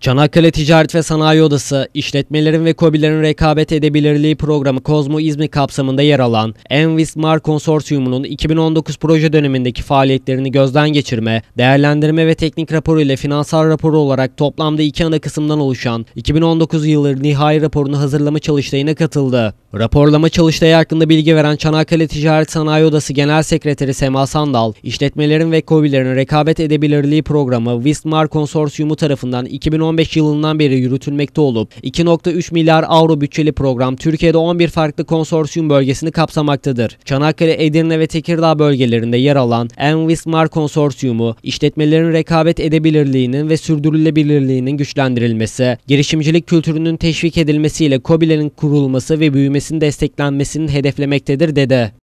Çanakkale Ticaret ve Sanayi Odası, işletmelerin ve KOBİ'lerin rekabet edebilirliği programı Kozmo İzmir kapsamında yer alan Envismar Mar Konsorsiyumu'nun 2019 proje dönemindeki faaliyetlerini gözden geçirme, değerlendirme ve teknik raporu ile finansal raporu olarak toplamda iki ana kısımdan oluşan 2019 yılı nihai raporunu hazırlama çalıştayına katıldı. Raporlama çalıştayı hakkında bilgi veren Çanakkale Ticaret Sanayi Odası Genel Sekreteri Sema Sandal, işletmelerin ve KOBİ'lerin rekabet edebilirliği programı Vismar Konsorsiyumu tarafından 2019 2015 yılından beri yürütülmekte olup 2.3 milyar avro bütçeli program Türkiye'de 11 farklı konsorsiyum bölgesini kapsamaktadır. Çanakkale, Edirne ve Tekirdağ bölgelerinde yer alan Envismar Konsorsiyumu, işletmelerin rekabet edebilirliğinin ve sürdürülebilirliğinin güçlendirilmesi, girişimcilik kültürünün teşvik edilmesiyle COBİ'lerin kurulması ve büyümesinin desteklenmesinin hedeflemektedir dedi.